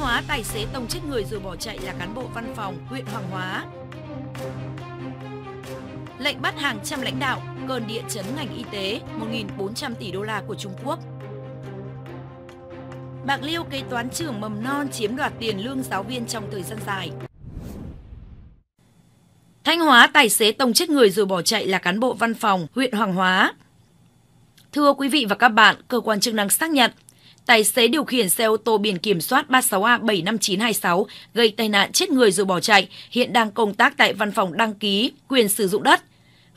Hóa tài xế tông chết người rồi bỏ chạy là cán bộ văn phòng huyện Hoàng Hóa. Lệnh bắt hàng trăm lãnh đạo, cơn địa chấn ngành y tế 1.400 tỷ đô la của Trung Quốc. Bạc Liêu kế toán trưởng mầm non chiếm đoạt tiền lương giáo viên trong thời gian dài. Thanh Hóa tài xế tông chết người rồi bỏ chạy là cán bộ văn phòng huyện Hoàng Hóa. Thưa quý vị và các bạn, cơ quan chức năng xác nhận tài xế điều khiển xe ô tô biển kiểm soát 36A75926 gây tai nạn chết người rồi bỏ chạy, hiện đang công tác tại văn phòng đăng ký quyền sử dụng đất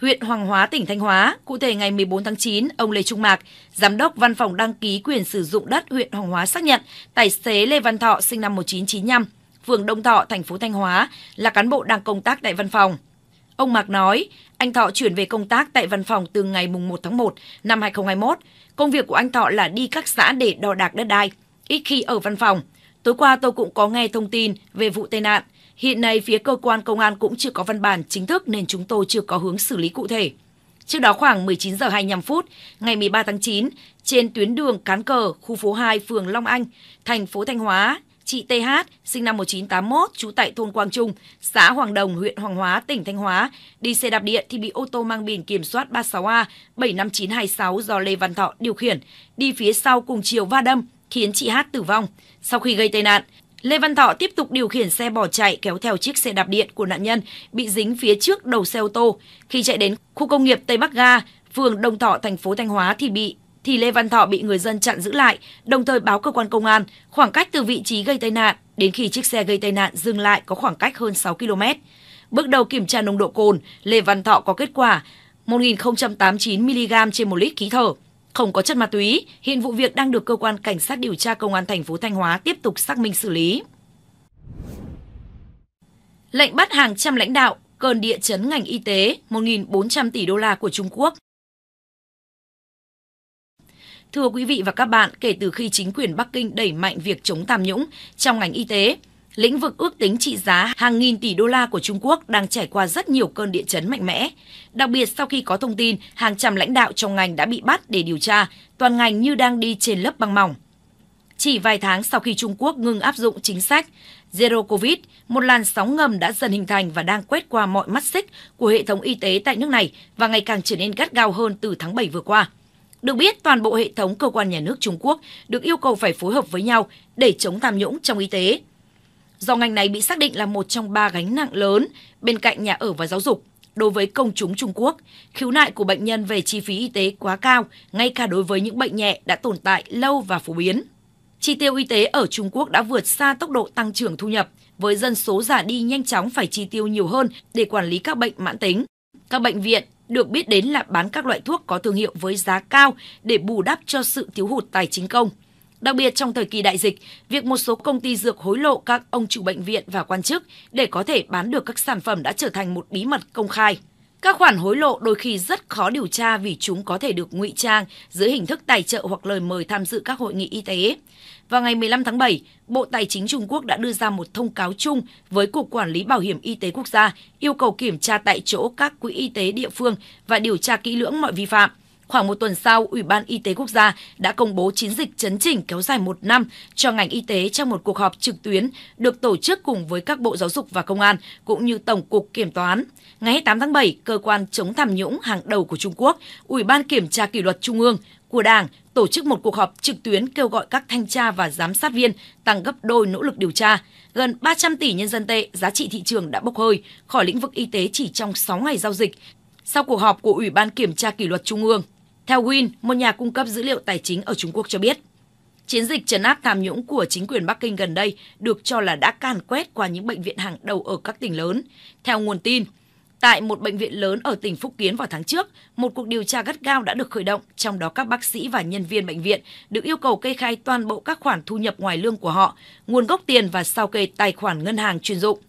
huyện Hoàng Hóa, tỉnh Thanh Hóa. Cụ thể ngày 14 tháng 9, ông Lê Trung Mạc, giám đốc văn phòng đăng ký quyền sử dụng đất huyện Hoàng Hóa xác nhận tài xế Lê Văn Thọ sinh năm 1995, phường Đông Thọ, thành phố Thanh Hóa là cán bộ đang công tác tại văn phòng. Ông Mạc nói, anh Thọ chuyển về công tác tại văn phòng từ ngày 1 tháng 1 năm 2021. Công việc của anh Thọ là đi các xã để đo đạc đất đai, ít khi ở văn phòng. Tối qua tôi cũng có nghe thông tin về vụ tai nạn. Hiện nay phía cơ quan công an cũng chưa có văn bản chính thức nên chúng tôi chưa có hướng xử lý cụ thể. Trước đó khoảng 19 giờ 25 phút ngày 13 tháng 9, trên tuyến đường Cán Cờ, khu phố 2, phường Long Anh, thành phố Thanh Hóa, chị TH, sinh năm 1981, trú tại thôn Quang Trung, xã Hoàng Đồng, huyện Hoàng Hóa, tỉnh Thanh Hóa, đi xe đạp điện thì bị ô tô mang biển kiểm soát 36A 75926 do Lê Văn Thọ điều khiển, đi phía sau cùng chiều va đâm, khiến chị Hát tử vong. Sau khi gây tai nạn, Lê Văn Thọ tiếp tục điều khiển xe bỏ chạy kéo theo chiếc xe đạp điện của nạn nhân bị dính phía trước đầu xe ô tô. Khi chạy đến khu công nghiệp Tây Bắc Ga, phường Đông Thọ, thành phố Thanh Hóa thì bị thì Lê Văn Thọ bị người dân chặn giữ lại, đồng thời báo cơ quan công an, khoảng cách từ vị trí gây tai nạn đến khi chiếc xe gây tai nạn dừng lại có khoảng cách hơn 6 km. Bước đầu kiểm tra nồng độ cồn, Lê Văn Thọ có kết quả 1089mg trên 1 lít khí thở, không có chất ma túy. Hiện vụ việc đang được cơ quan cảnh sát điều tra công an thành phố Thanh Hóa tiếp tục xác minh xử lý. Lệnh bắt hàng trăm lãnh đạo, cơn địa chấn ngành y tế 1.400 tỷ đô la của Trung Quốc Thưa quý vị và các bạn, kể từ khi chính quyền Bắc Kinh đẩy mạnh việc chống tham nhũng trong ngành y tế, lĩnh vực ước tính trị giá hàng nghìn tỷ đô la của Trung Quốc đang trải qua rất nhiều cơn địa chấn mạnh mẽ. Đặc biệt sau khi có thông tin hàng trăm lãnh đạo trong ngành đã bị bắt để điều tra, toàn ngành như đang đi trên lớp băng mỏng. Chỉ vài tháng sau khi Trung Quốc ngừng áp dụng chính sách Zero Covid, một làn sóng ngầm đã dần hình thành và đang quét qua mọi mắt xích của hệ thống y tế tại nước này và ngày càng trở nên gắt gao hơn từ tháng 7 vừa qua. Được biết, toàn bộ hệ thống cơ quan nhà nước Trung Quốc được yêu cầu phải phối hợp với nhau để chống tham nhũng trong y tế. Do ngành này bị xác định là một trong ba gánh nặng lớn bên cạnh nhà ở và giáo dục, đối với công chúng Trung Quốc, khiếu nại của bệnh nhân về chi phí y tế quá cao, ngay cả đối với những bệnh nhẹ đã tồn tại lâu và phổ biến. Chi tiêu y tế ở Trung Quốc đã vượt xa tốc độ tăng trưởng thu nhập, với dân số già đi nhanh chóng phải chi tiêu nhiều hơn để quản lý các bệnh mãn tính. Các bệnh viện, được biết đến là bán các loại thuốc có thương hiệu với giá cao để bù đắp cho sự thiếu hụt tài chính công. Đặc biệt trong thời kỳ đại dịch, việc một số công ty dược hối lộ các ông chủ bệnh viện và quan chức để có thể bán được các sản phẩm đã trở thành một bí mật công khai. Các khoản hối lộ đôi khi rất khó điều tra vì chúng có thể được ngụy trang dưới hình thức tài trợ hoặc lời mời tham dự các hội nghị y tế. Vào ngày 15 tháng 7, Bộ Tài chính Trung Quốc đã đưa ra một thông cáo chung với Cục Quản lý Bảo hiểm Y tế Quốc gia yêu cầu kiểm tra tại chỗ các quỹ y tế địa phương và điều tra kỹ lưỡng mọi vi phạm. Khoảng một tuần sau, Ủy ban Y tế Quốc gia đã công bố chiến dịch chấn chỉnh kéo dài một năm cho ngành y tế trong một cuộc họp trực tuyến được tổ chức cùng với các Bộ Giáo dục và Công an cũng như Tổng cục Kiểm toán. Ngày 8 tháng 7, cơ quan chống tham nhũng hàng đầu của Trung Quốc, Ủy ban Kiểm tra Kỷ luật Trung ương của Đảng tổ chức một cuộc họp trực tuyến kêu gọi các thanh tra và giám sát viên tăng gấp đôi nỗ lực điều tra. Gần 300 tỷ nhân dân tệ giá trị thị trường đã bốc hơi khỏi lĩnh vực y tế chỉ trong 6 ngày giao dịch sau cuộc họp của Ủy ban Kiểm tra Kỷ luật Trung ương. Theo Win, một nhà cung cấp dữ liệu tài chính ở Trung Quốc cho biết, chiến dịch trấn áp tham nhũng của chính quyền Bắc Kinh gần đây được cho là đã càn quét qua những bệnh viện hàng đầu ở các tỉnh lớn. Theo nguồn tin, tại một bệnh viện lớn ở tỉnh Phúc Kiến vào tháng trước, một cuộc điều tra gắt gao đã được khởi động, trong đó các bác sĩ và nhân viên bệnh viện được yêu cầu kê khai toàn bộ các khoản thu nhập ngoài lương của họ, nguồn gốc tiền và sao kê tài khoản ngân hàng chuyên dụng.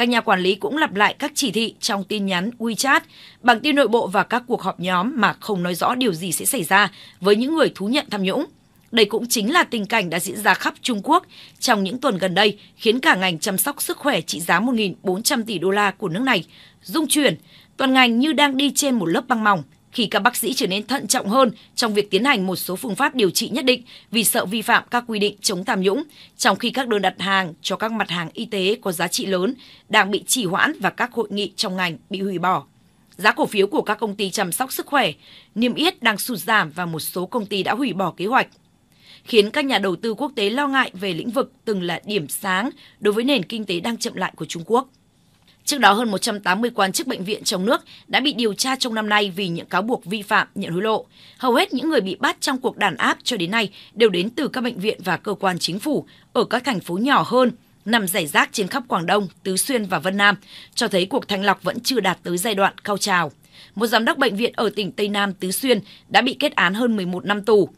Các nhà quản lý cũng lặp lại các chỉ thị trong tin nhắn WeChat, bằng tin nội bộ và các cuộc họp nhóm mà không nói rõ điều gì sẽ xảy ra với những người thú nhận tham nhũng. Đây cũng chính là tình cảnh đã diễn ra khắp Trung Quốc trong những tuần gần đây, khiến cả ngành chăm sóc sức khỏe trị giá 1.400 tỷ đô la của nước này rung chuyển, toàn ngành như đang đi trên một lớp băng mỏng – khi các bác sĩ trở nên thận trọng hơn trong việc tiến hành một số phương pháp điều trị nhất định vì sợ vi phạm các quy định chống tham nhũng, trong khi các đơn đặt hàng cho các mặt hàng y tế có giá trị lớn đang bị trì hoãn và các hội nghị trong ngành bị hủy bỏ. Giá cổ phiếu của các công ty chăm sóc sức khỏe, niêm yết đang sụt giảm và một số công ty đã hủy bỏ kế hoạch khiến các nhà đầu tư quốc tế lo ngại về lĩnh vực từng là điểm sáng đối với nền kinh tế đang chậm lại của Trung Quốc. Trước đó, hơn 180 quan chức bệnh viện trong nước đã bị điều tra trong năm nay vì những cáo buộc vi phạm nhận hối lộ. Hầu hết những người bị bắt trong cuộc đàn áp cho đến nay đều đến từ các bệnh viện và cơ quan chính phủ ở các thành phố nhỏ hơn, nằm rải rác trên khắp Quảng Đông, Tứ Xuyên và Vân Nam, cho thấy cuộc thanh lọc vẫn chưa đạt tới giai đoạn cao trào. Một giám đốc bệnh viện ở tỉnh Tây Nam Tứ Xuyên đã bị kết án hơn 11 năm tù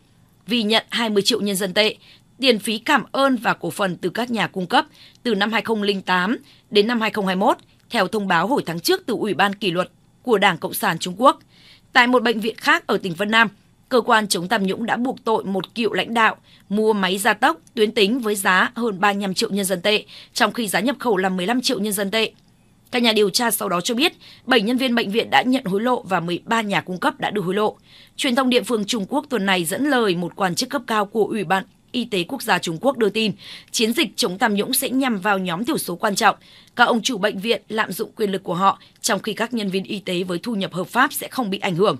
vì nhận 20 triệu nhân dân tệ, tiền phí cảm ơn và cổ phần từ các nhà cung cấp từ năm 2008 đến năm 2021 theo thông báo hồi tháng trước từ Ủy ban kỷ luật của Đảng Cộng sản Trung Quốc, tại một bệnh viện khác ở tỉnh Vân Nam, cơ quan chống tham nhũng đã buộc tội một cựu lãnh đạo mua máy gia tốc tuyến tính với giá hơn 35 triệu nhân dân tệ, trong khi giá nhập khẩu là 15 triệu nhân dân tệ. Các nhà điều tra sau đó cho biết, 7 nhân viên bệnh viện đã nhận hối lộ và 13 nhà cung cấp đã đưa hối lộ. Truyền thông địa phương Trung Quốc tuần này dẫn lời một quan chức cấp cao của Ủy ban Y tế Quốc gia Trung Quốc đưa tin, chiến dịch chống tham nhũng sẽ nhằm vào nhóm thiểu số quan trọng. Các ông chủ bệnh viện lạm dụng quyền lực của họ, trong khi các nhân viên y tế với thu nhập hợp pháp sẽ không bị ảnh hưởng.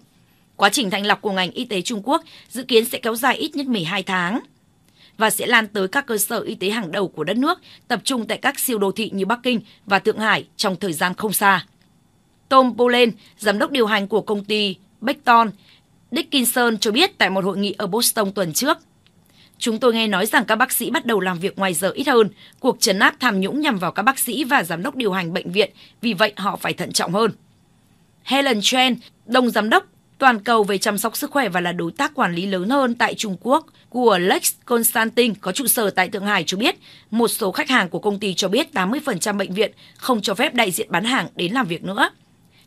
Quá trình thanh lọc của ngành y tế Trung Quốc dự kiến sẽ kéo dài ít nhất 12 tháng và sẽ lan tới các cơ sở y tế hàng đầu của đất nước, tập trung tại các siêu đô thị như Bắc Kinh và Thượng Hải trong thời gian không xa. Tom Polen, giám đốc điều hành của công ty Becton Dickinson cho biết tại một hội nghị ở Boston tuần trước, Chúng tôi nghe nói rằng các bác sĩ bắt đầu làm việc ngoài giờ ít hơn. Cuộc trấn áp tham nhũng nhằm vào các bác sĩ và giám đốc điều hành bệnh viện, vì vậy họ phải thận trọng hơn. Helen Chen, đồng giám đốc toàn cầu về chăm sóc sức khỏe và là đối tác quản lý lớn hơn tại Trung Quốc của Lex Constantin có trụ sở tại Thượng Hải cho biết, một số khách hàng của công ty cho biết 80% bệnh viện không cho phép đại diện bán hàng đến làm việc nữa.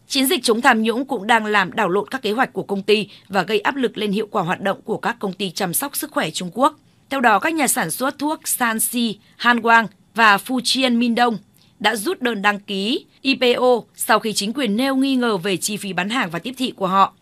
Chiến dịch chống tham nhũng cũng đang làm đảo lộn các kế hoạch của công ty và gây áp lực lên hiệu quả hoạt động của các công ty chăm sóc sức khỏe Trung Quốc. Theo đó, các nhà sản xuất thuốc Sanxi, Hanwang và Fujian Mindong đã rút đơn đăng ký IPO sau khi chính quyền nêu nghi ngờ về chi phí bán hàng và tiếp thị của họ.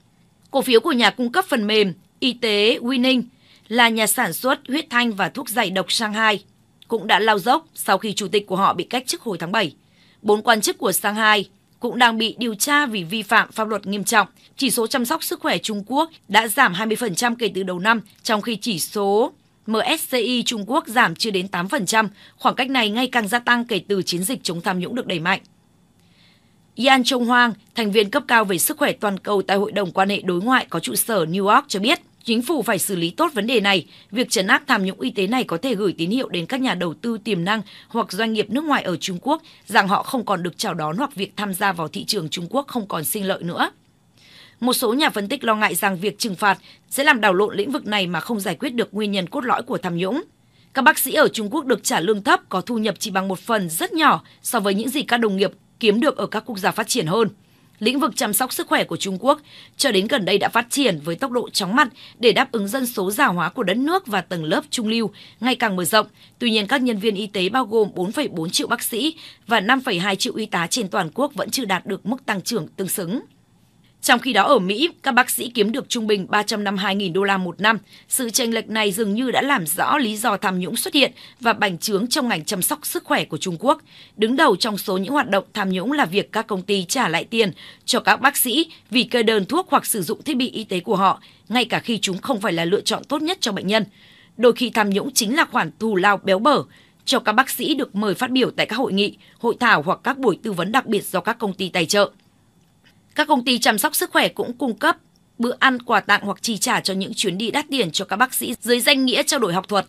Cổ phiếu của nhà cung cấp phần mềm y tế Winning là nhà sản xuất huyết thanh và thuốc giải độc Shanghai cũng đã lao dốc sau khi chủ tịch của họ bị cách chức hồi tháng 7. Bốn quan chức của Shanghai cũng đang bị điều tra vì vi phạm pháp luật nghiêm trọng. Chỉ số chăm sóc sức khỏe Trung Quốc đã giảm 20% kể từ đầu năm, trong khi chỉ số MSCI Trung Quốc giảm chưa đến 8%, khoảng cách này ngày càng gia tăng kể từ chiến dịch chống tham nhũng được đẩy mạnh. Yan Chong Hoang, thành viên cấp cao về sức khỏe toàn cầu tại Hội đồng quan hệ đối ngoại có trụ sở New York cho biết, chính phủ phải xử lý tốt vấn đề này. Việc trấn áp tham nhũng y tế này có thể gửi tín hiệu đến các nhà đầu tư tiềm năng hoặc doanh nghiệp nước ngoài ở Trung Quốc rằng họ không còn được chào đón hoặc việc tham gia vào thị trường Trung Quốc không còn sinh lợi nữa. Một số nhà phân tích lo ngại rằng việc trừng phạt sẽ làm đảo lộn lĩnh vực này mà không giải quyết được nguyên nhân cốt lõi của tham nhũng. Các bác sĩ ở Trung Quốc được trả lương thấp có thu nhập chỉ bằng một phần rất nhỏ so với những gì các đồng nghiệp kiếm được ở các quốc gia phát triển hơn. Lĩnh vực chăm sóc sức khỏe của Trung Quốc cho đến gần đây đã phát triển với tốc độ chóng mặt để đáp ứng dân số già hóa của đất nước và tầng lớp trung lưu ngày càng mở rộng. Tuy nhiên, các nhân viên y tế bao gồm 4,4 triệu bác sĩ và 5,2 triệu y tá trên toàn quốc vẫn chưa đạt được mức tăng trưởng tương xứng. Trong khi đó ở Mỹ, các bác sĩ kiếm được trung bình 352.000 đô la một năm. Sự chênh lệch này dường như đã làm rõ lý do tham nhũng xuất hiện và bành trướng trong ngành chăm sóc sức khỏe của Trung Quốc. Đứng đầu trong số những hoạt động tham nhũng là việc các công ty trả lại tiền cho các bác sĩ vì kê đơn thuốc hoặc sử dụng thiết bị y tế của họ, ngay cả khi chúng không phải là lựa chọn tốt nhất cho bệnh nhân. Đôi khi tham nhũng chính là khoản thù lao béo bở cho các bác sĩ được mời phát biểu tại các hội nghị, hội thảo hoặc các buổi tư vấn đặc biệt do các công ty tài trợ. Các công ty chăm sóc sức khỏe cũng cung cấp bữa ăn quà tặng hoặc chi trả cho những chuyến đi đắt tiền cho các bác sĩ dưới danh nghĩa trao đổi học thuật.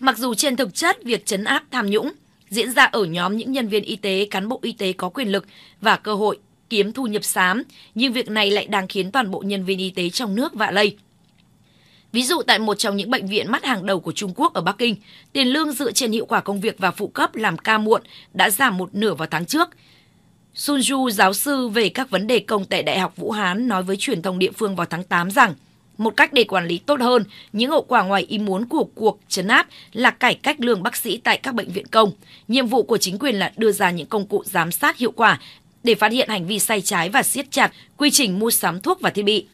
Mặc dù trên thực chất việc chấn áp tham nhũng diễn ra ở nhóm những nhân viên y tế, cán bộ y tế có quyền lực và cơ hội kiếm thu nhập xám, nhưng việc này lại đang khiến toàn bộ nhân viên y tế trong nước vạ lây. Ví dụ tại một trong những bệnh viện mắt hàng đầu của Trung Quốc ở Bắc Kinh, tiền lương dựa trên hiệu quả công việc và phụ cấp làm ca muộn đã giảm một nửa vào tháng trước, Sunju, giáo sư về các vấn đề công tại Đại học Vũ Hán, nói với truyền thông địa phương vào tháng 8 rằng một cách để quản lý tốt hơn những hậu quả ngoài ý muốn của cuộc chấn áp là cải cách lương bác sĩ tại các bệnh viện công. Nhiệm vụ của chính quyền là đưa ra những công cụ giám sát hiệu quả để phát hiện hành vi sai trái và siết chặt quy trình mua sắm thuốc và thiết bị.